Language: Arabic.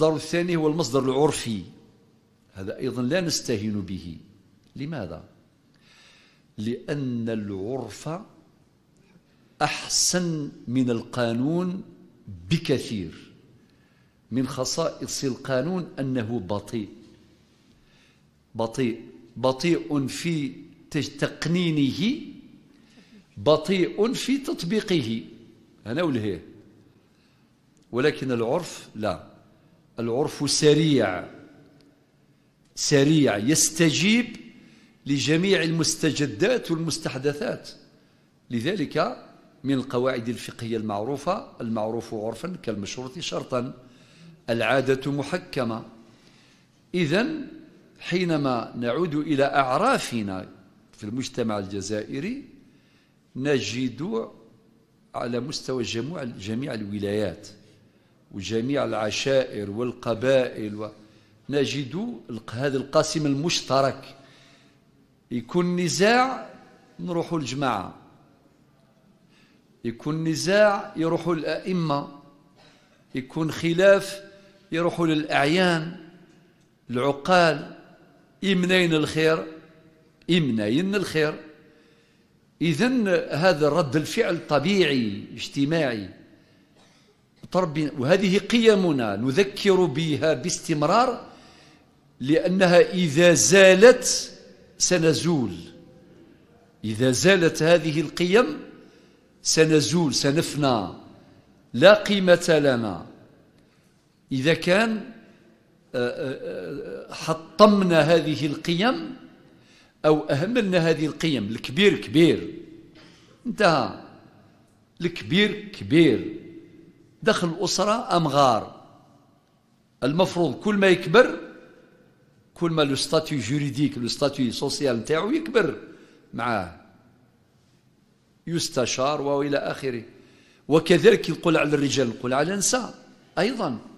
المصدر الثاني هو المصدر العرفي هذا أيضا لا نستهين به لماذا؟ لأن العرف أحسن من القانون بكثير من خصائص القانون أنه بطيء بطيء بطيء في تقنينه بطيء في تطبيقه هنا ولهيه ولكن العرف لا العرف سريع سريع يستجيب لجميع المستجدات والمستحدثات لذلك من القواعد الفقهية المعروفة المعروف عرفا كالمشروط شرطا العادة محكمة إذا حينما نعود إلى أعرافنا في المجتمع الجزائري نجد على مستوى جميع الولايات وجميع العشائر والقبائل و... نجد هذا القاسم المشترك يكون نزاع نروحوا الجماعة يكون نزاع يروحوا الأئمة يكون خلاف يروحوا للأعيان العقال إمنين الخير إمنين الخير إذن هذا رد الفعل طبيعي اجتماعي تربي وهذه قيمنا نذكر بها باستمرار لأنها إذا زالت سنزول إذا زالت هذه القيم سنزول سنفنى لا قيمة لنا إذا كان آه، آه، آه، حطمنا هذه القيم أو أهملنا هذه القيم الكبير كبير انتهى الكبير كبير دخل الأسرة أم غار المفروض كل ما يكبر كل ما لو ستاتيو جوريديك لو ستاتيو سوسيال نتاعو يكبر معاه يستشار والى اخره وكذلك يقول على الرجال يقول على النساء ايضا